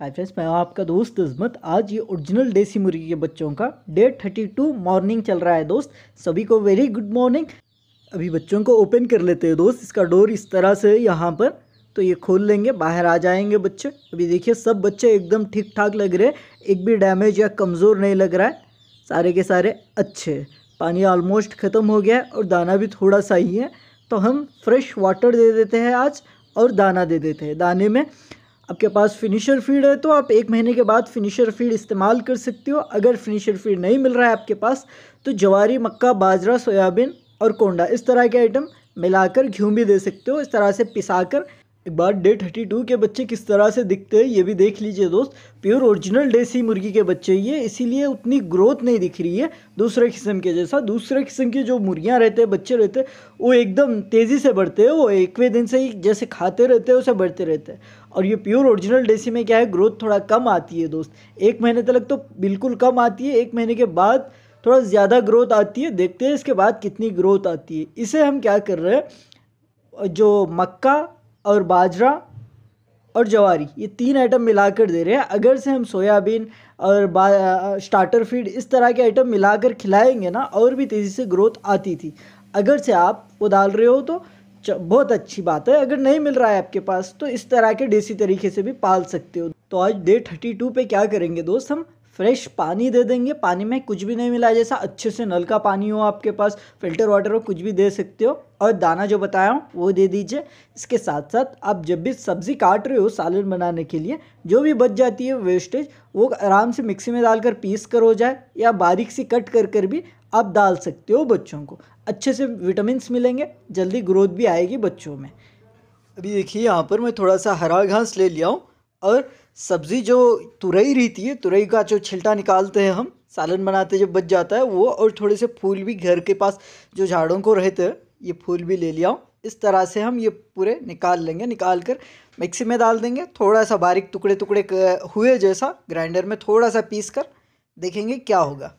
hi friends मैं आपका दोस्त अजमत आज ये ओरिजिनल देसी मुर्गी के बच्चों का डेट थर्टी टू मॉर्निंग चल रहा है दोस्त सभी को वेरी गुड मॉर्निंग अभी बच्चों को ओपन कर लेते हैं दोस्त इसका डोर इस तरह से यहाँ पर तो ये खोल लेंगे बाहर आ जाएंगे बच्चे अभी देखिए सब बच्चे एकदम ठीक ठाक लग रहे एक भी डैमेज या कमज़ोर नहीं लग रहा है सारे के सारे अच्छे पानी ऑलमोस्ट ख़त्म हो गया है और दाना भी थोड़ा सा ही है तो हम फ्रेश वाटर दे देते हैं आज और दाना दे देते हैं दाने में आपके पास फिनिशर फीड है तो आप एक महीने के बाद फिनिशर फीड इस्तेमाल कर सकते हो अगर फिनिशर फीड नहीं मिल रहा है आपके पास तो जवारी मक्का बाजरा सोयाबीन और कोंडा इस तरह के आइटम मिलाकर घी भी दे सकते हो इस तरह से पिसाकर बाद डे थर्टी टू के बच्चे किस तरह से दिखते हैं ये भी देख लीजिए दोस्त प्योर ओरिजिनल देसी मुर्गी के बच्चे ये इसीलिए उतनी ग्रोथ नहीं दिख रही है दूसरे किस्म के जैसा दूसरे किस्म के जो मुर्गियाँ रहते हैं बच्चे रहते हैं वो एकदम तेज़ी से बढ़ते हैं वो एकवे दिन से ही जैसे खाते रहते हैं उसे बढ़ते रहते हैं और ये प्योर ओरिजिनल देसी में क्या है ग्रोथ थोड़ा कम आती है दोस्त एक महीने तक तो बिल्कुल कम आती है एक महीने के बाद थोड़ा ज़्यादा ग्रोथ आती है देखते हैं इसके बाद कितनी ग्रोथ आती है इसे हम क्या कर रहे हैं जो मक्का और बाजरा और जवारी ये तीन आइटम मिलाकर दे रहे हैं अगर से हम सोयाबीन और स्टार्टर फीड इस तरह के आइटम मिलाकर खिलाएंगे ना और भी तेज़ी से ग्रोथ आती थी अगर से आप वो डाल रहे हो तो बहुत अच्छी बात है अगर नहीं मिल रहा है आपके पास तो इस तरह के देसी तरीके से भी पाल सकते हो तो आज डे थर्टी टू पर क्या करेंगे दोस्त हम फ्रेश पानी दे देंगे पानी में कुछ भी नहीं मिला जैसा अच्छे से नल का पानी हो आपके पास फिल्टर वाटर हो कुछ भी दे सकते हो और दाना जो बताया हूँ वो दे दीजिए इसके साथ साथ आप जब भी सब्ज़ी काट रहे हो सालन बनाने के लिए जो भी बच जाती है वेस्टेज वो आराम से मिक्सी में डालकर पीस कर हो जाए या बारीक सी कट कर कर भी आप डाल सकते हो बच्चों को अच्छे से विटामिन मिलेंगे जल्दी ग्रोथ भी आएगी बच्चों में अभी देखिए यहाँ पर मैं थोड़ा सा हरा घास ले लिया हूँ और सब्ज़ी जो तुरई रहती है तुरई का जो छिलटा निकालते हैं हम सालन बनाते जब बच जाता है वो और थोड़े से फूल भी घर के पास जो झाड़ों को रहते हैं ये फूल भी ले लिया हूँ इस तरह से हम ये पूरे निकाल लेंगे निकाल कर मिक्सी में डाल देंगे थोड़ा सा बारीक टुकड़े टुकड़े हुए जैसा ग्राइंडर में थोड़ा सा पीस कर देखेंगे क्या होगा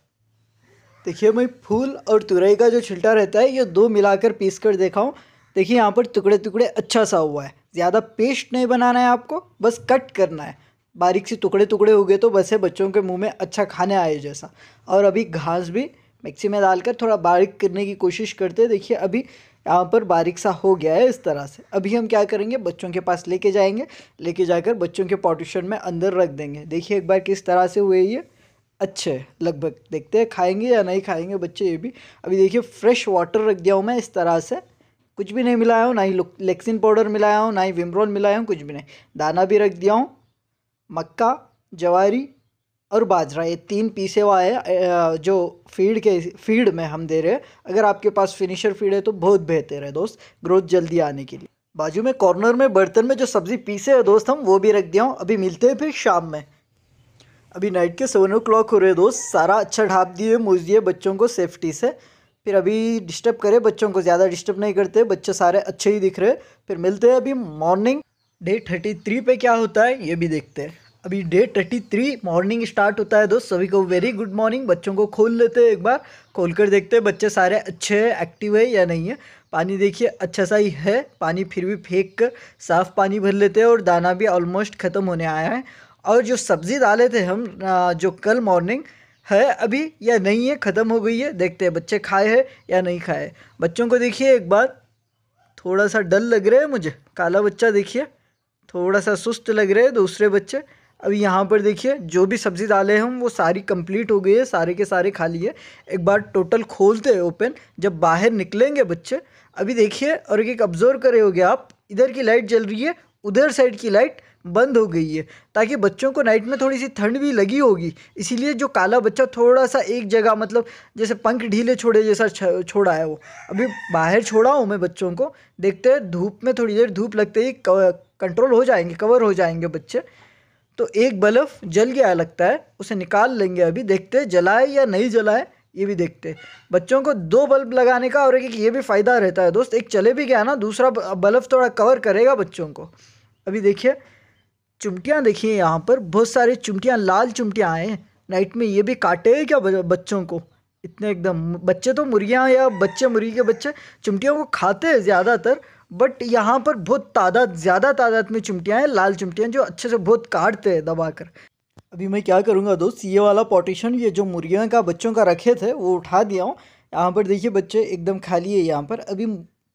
देखिए मैं फूल और तुरई का जो छिलटा रहता है ये दो मिलाकर पीस कर देखा हूँ देखिए यहाँ पर टुकड़े टुकड़े अच्छा सा हुआ है ज़्यादा पेस्ट नहीं बनाना है आपको बस कट करना है बारीक से टुकड़े टुकड़े हो गए तो वैसे बच्चों के मुंह में अच्छा खाने आए जैसा और अभी घास भी मिक्सी में डालकर थोड़ा बारीक करने की कोशिश करते देखिए अभी यहाँ पर बारीक सा हो गया है इस तरह से अभी हम क्या करेंगे बच्चों के पास लेके जाएंगे लेके जाकर बच्चों के पॉटिशन में अंदर रख देंगे देखिए एक बार किस तरह से हुए ये अच्छे लगभग देखते हैं खाएंगे या नहीं खाएंगे बच्चे ये भी अभी देखिए फ्रेश वाटर रख दिया हूँ मैं इस तरह से कुछ भी नहीं मिलाया हूँ ना ही लेक्सिन पाउडर मिलाया हूँ ना ही विमरॉन मिलाया हूँ कुछ भी नहीं दाना भी रख दिया हूँ मक्का ज्वारी और बाजरा ये तीन पीसे हुआ है जो फीड के फीड में हम दे रहे हैं अगर आपके पास फिनिशर फीड है तो बहुत बेहतर है दोस्त ग्रोथ जल्दी आने के लिए बाजू में कॉर्नर में बर्तन में जो सब्ज़ी पीसे है दोस्त हम वो भी रख दिया हूँ अभी मिलते हैं फिर शाम में अभी नाइट के सेवन ओ हो रहे दोस्त सारा अच्छा ढाप दिए मुझ दिए बच्चों को सेफ्टी से फिर अभी डिस्टर्ब करें बच्चों को ज़्यादा डिस्टर्ब नहीं करते बच्चे सारे अच्छे ही दिख रहे फिर मिलते हैं अभी मॉर्निंग डे थर्टी थ्री पे क्या होता है ये भी देखते हैं अभी day thirty three morning start होता है दोस्त सभी को वेरी गुड मॉर्निंग बच्चों को खोल लेते हैं एक बार खोल कर देखते हैं बच्चे सारे अच्छे हैं एक्टिव है या नहीं है पानी देखिए अच्छा सा ही है पानी फिर भी फेंक कर साफ़ पानी भर लेते हैं और दाना भी ऑलमोस्ट ख़त्म होने आया है और जो सब्ज़ी डाले थे हम जो कल मॉर्निंग है अभी या नहीं है ख़त्म हो गई है देखते हैं बच्चे खाए हैं या नहीं खाए बच्चों को देखिए एक बार थोड़ा सा डल लग रहा है मुझे काला बच्चा देखिए थोड़ा सा सुस्त लग रहे हैं दूसरे बच्चे अब यहाँ पर देखिए जो भी सब्ज़ी डाले हम वो सारी कंप्लीट हो गई है सारे के सारे खा लिए एक बार टोटल खोलते हैं ओपन जब बाहर निकलेंगे बच्चे अभी देखिए और एक ऑब्जर्व करे होगे आप इधर की लाइट जल रही है उधर साइड की लाइट बंद हो गई है ताकि बच्चों को नाइट में थोड़ी सी ठंड भी लगी होगी इसीलिए जो काला बच्चा थोड़ा सा एक जगह मतलब जैसे पंख ढीले छोड़े जैसा छोड़ा है वो अभी बाहर छोड़ा हूँ मैं बच्चों को देखते हैं धूप में थोड़ी देर धूप लगते ही कंट्रोल हो जाएंगे कवर हो जाएंगे बच्चे तो एक बल्ब जल गया लगता है उसे निकाल लेंगे अभी देखते जलाए या नहीं जलाए ये भी देखते बच्चों को दो बल्ब लगाने का और एक ये भी फ़ायदा रहता है दोस्त एक चले भी गया ना दूसरा बल्ब थोड़ा कवर करेगा बच्चों को अभी देखिए चुमटियाँ देखिए यहाँ पर बहुत सारी चुमटियाँ लाल चुमटियाँ आए हैं नाइट में ये भी काटे है क्या बच्चों को इतने एकदम बच्चे तो मुर्गियाँ या बच्चे मुर्गी के बच्चे चुमटियों को खाते हैं ज़्यादातर बट यहाँ पर बहुत तादाद ज़्यादा तादाद में चिमटियाँ हैं लाल चिमटियाँ जो अच्छे से बहुत काटते हैं दबाकर अभी मैं क्या करूँगा दोस्त ये वाला पोटिशन ये जो मुर्गियों का बच्चों का रखे थे वो उठा दिया हूँ यहाँ पर देखिए बच्चे एकदम खाली है यहाँ पर अभी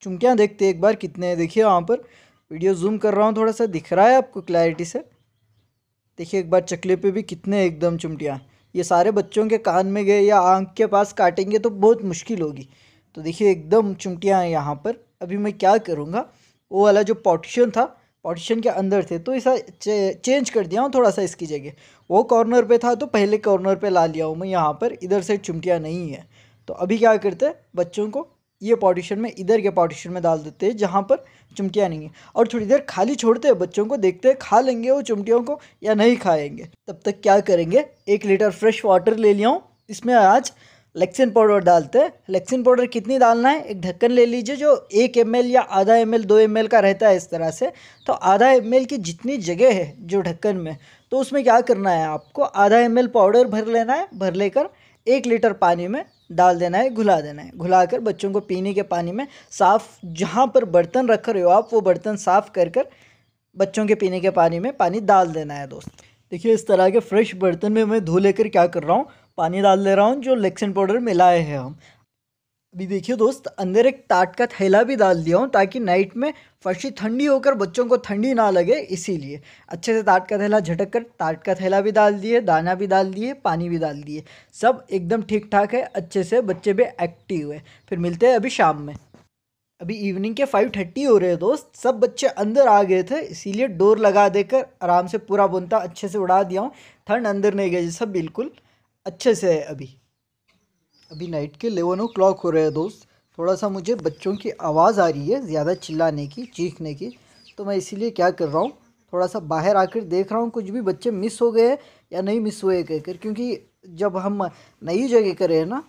चुमटियाँ देखते एक बार कितने हैं देखिए वहाँ पर वीडियो जूम कर रहा हूँ थोड़ा सा दिख रहा है आपको क्लैरिटी से देखिए एक बार चकले पर भी कितने एकदम चुमटियाँ ये सारे बच्चों के कान में गए या आँख के पास काटेंगे तो बहुत मुश्किल होगी तो देखिए एकदम चुमटियाँ हैं यहाँ पर अभी मैं क्या करूँगा वो वाला जो पॉटिशन था पॉटिशन के अंदर थे तो इसे चेंज कर दिया हूँ थोड़ा सा इसकी जगह वो कॉर्नर पे था तो पहले कॉर्नर पे ला लिया हूँ मैं यहाँ पर इधर से चुमटियाँ नहीं है तो अभी क्या करते हैं बच्चों को ये पॉटिशन में इधर के पॉटिशन में डाल देते हैं जहाँ पर चुमटियाँ नहीं है और थोड़ी देर खाली छोड़ते हैं बच्चों को देखते हैं खा लेंगे वो चुमटियों को या नहीं खाएंगे तब तक क्या करेंगे एक लीटर फ्रेश वाटर ले लिया हूँ इसमें आज लेक्सिन पाउडर डालते हैं लेक्सिन पाउडर कितनी डालना है एक ढक्कन ले लीजिए जो एक एम या आधा एम एल दो एम का रहता है इस तरह से तो आधा एम की जितनी जगह है जो ढक्कन में तो उसमें क्या करना है आपको आधा एम पाउडर भर लेना है भर लेकर एक लीटर पानी में डाल देना है घुला देना है घुलाकर बच्चों को पीने के पानी में साफ़ जहाँ पर बर्तन रख रहे हो आप वो बर्तन साफ़ कर कर बच्चों के पीने के पानी में पानी डाल देना है दोस्त देखिए इस तरह के फ्रेश बर्तन में मैं धो लेकर क्या कर रहा हूँ पानी डाल दे रहा हूँ जो लेक्सन पाउडर मिलाए हैं हम अभी देखिए दोस्त अंदर एक ताट का थैला भी डाल दिया हूँ ताकि नाइट में फर्शी ठंडी होकर बच्चों को ठंडी ना लगे इसीलिए अच्छे से ताट का थैला झटक कर ताट का थैला भी डाल दिए दाना भी डाल दिए पानी भी डाल दिए सब एकदम ठीक ठाक है अच्छे से बच्चे भी एक्टिव है फिर मिलते हैं अभी शाम में अभी इवनिंग के फाइव थर्टी हो रहे हैं दोस्त सब बच्चे अंदर आ गए थे इसीलिए डोर लगा देकर आराम से पूरा बुनता अच्छे से उड़ा दिया हूँ ठंड अंदर नहीं गई सब बिल्कुल अच्छे से है अभी अभी नाइट के एलेवन ओ क्लॉक हो रहे हैं दोस्त थोड़ा सा मुझे बच्चों की आवाज़ आ रही है ज़्यादा चिल्लाने की चीखने की तो मैं इसीलिए क्या कर रहा हूँ थोड़ा सा बाहर आकर देख रहा हूँ कुछ भी बच्चे मिस हो गए या नहीं मिस हुए कहकर क्योंकि जब हम नई जगह कर रहे हैं ना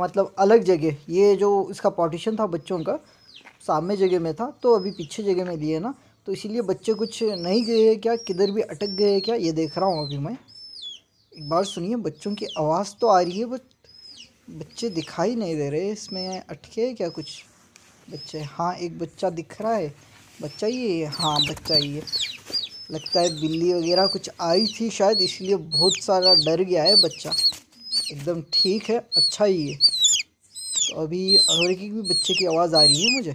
मतलब अलग जगह ये जो इसका पार्टीशन था बच्चों का सामने जगह में था तो अभी पीछे जगह में लिए ना तो इसीलिए बच्चे कुछ नहीं गए क्या किधर भी अटक गए क्या ये देख रहा हूँ अभी मैं एक बार सुनिए बच्चों की आवाज़ तो आ रही है बट बच्चे दिखाई नहीं दे रहे इसमें अटके है क्या कुछ बच्चे हाँ एक बच्चा दिख रहा है बच्चा ये हाँ बच्चा ही है लगता है बिल्ली वगैरह कुछ आई थी शायद इसलिए बहुत सारा डर गया है बच्चा एकदम ठीक है अच्छा ही है तो अभी और एक भी बच्चे की आवाज़ आ रही है मुझे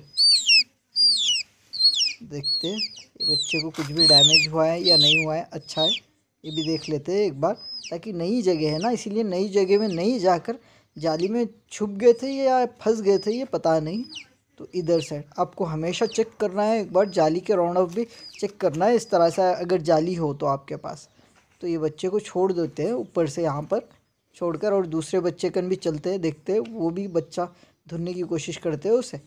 देखते ये बच्चे को कुछ भी डैमेज हुआ है या नहीं हुआ है अच्छा है ये भी देख लेते हैं एक बार ताकि नई जगह है ना इसीलिए नई जगह में नहीं जाकर जाली में छुप गए थे या फंस गए थे ये पता नहीं तो इधर साइड आपको हमेशा चेक करना है एक बार जाली के राउंड अप भी चेक करना है इस तरह से अगर जाली हो तो आपके पास तो ये बच्चे को छोड़ देते हैं ऊपर से यहाँ पर छोड़कर और दूसरे बच्चे कन भी चलते हैं देखते हैं वो भी बच्चा धुनने की कोशिश करते हैं उसे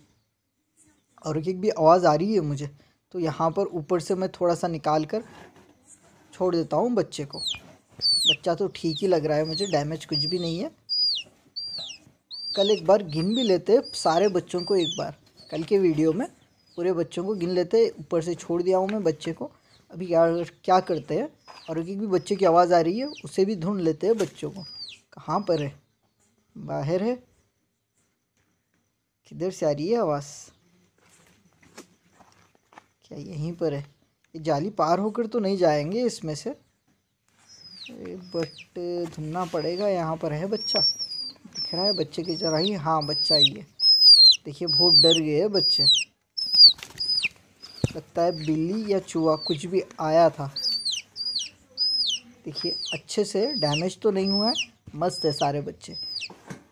और एक भी आवाज़ आ रही है मुझे तो यहाँ पर ऊपर से मैं थोड़ा सा निकाल कर छोड़ देता हूँ बच्चे को बच्चा तो ठीक ही लग रहा है मुझे डैमेज कुछ भी नहीं है कल एक बार गिन भी लेते सारे बच्चों को एक बार कल के वीडियो में पूरे बच्चों को गिन लेते ऊपर से छोड़ दिया हूँ मैं बच्चे को अभी क्या क्या करते हैं और एक भी बच्चे की आवाज़ आ रही है उसे भी ढूंढ लेते हैं बच्चों को कहाँ पर है बाहर है किधर से आ रही है आवाज़ क्या यहीं पर है ये जाली पार होकर तो नहीं जाएंगे इसमें से बट ढूंढना पड़ेगा यहाँ पर है बच्चा दिख रहा है बच्चे की जरा ही हाँ बच्चा ही है देखिए बहुत डर गए है बच्चे लगता है बिल्ली या चूहा कुछ भी आया था देखिए अच्छे से डैमेज तो नहीं हुआ है मस्त है सारे बच्चे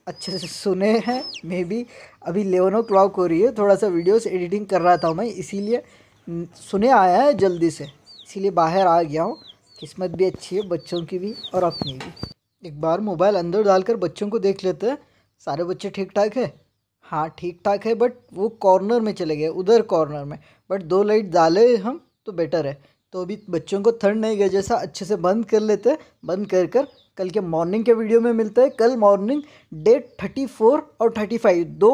अच्छे से सुने हैं मे भी अभी लेवन ओ क्लॉक हो रही है थोड़ा सा वीडियोस एडिटिंग कर रहा था मैं इसीलिए सुने आया है जल्दी से इसीलिए बाहर आ गया हूँ किस्मत भी अच्छी है बच्चों की भी और अपनी भी एक बार मोबाइल अंदर डालकर बच्चों को देख लेते हैं सारे बच्चे ठीक ठाक है हाँ ठीक ठाक है बट वो कॉर्नर में चले गए उधर कॉर्नर में बट दो लाइट डाले हम तो बेटर है तो अभी बच्चों को ठंड नहीं गया जैसा अच्छे से बंद कर लेते बंद कर कर कल के मॉर्निंग के वीडियो में मिलते हैं कल मॉर्निंग डेट थर्टी फोर और थर्टी फाइव दो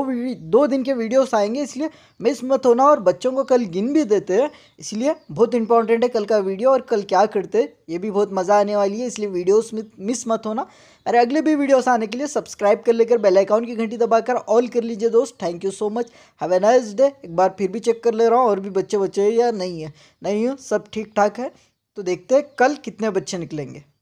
दो दिन के वीडियोस आएंगे इसलिए मिस मत होना और बच्चों को कल गिन भी देते हैं इसलिए बहुत इंपॉर्टेंट है कल का वीडियो और कल क्या करते हैं ये भी बहुत मज़ा आने वाली है इसलिए वीडियोस मिस मत होना अरे अगले भी वीडियोस आने के लिए सब्सक्राइब कर लेकर बेल आइकॉन की घंटी दबाकर ऑल कर लीजिए दोस्त thank you so much have a nice day एक बार फिर भी चेक कर ले रहा हूँ और भी बच्चे बच्चे या नहीं है नहीं है सब ठीक ठाक है तो देखते हैं कल कितने बच्चे निकलेंगे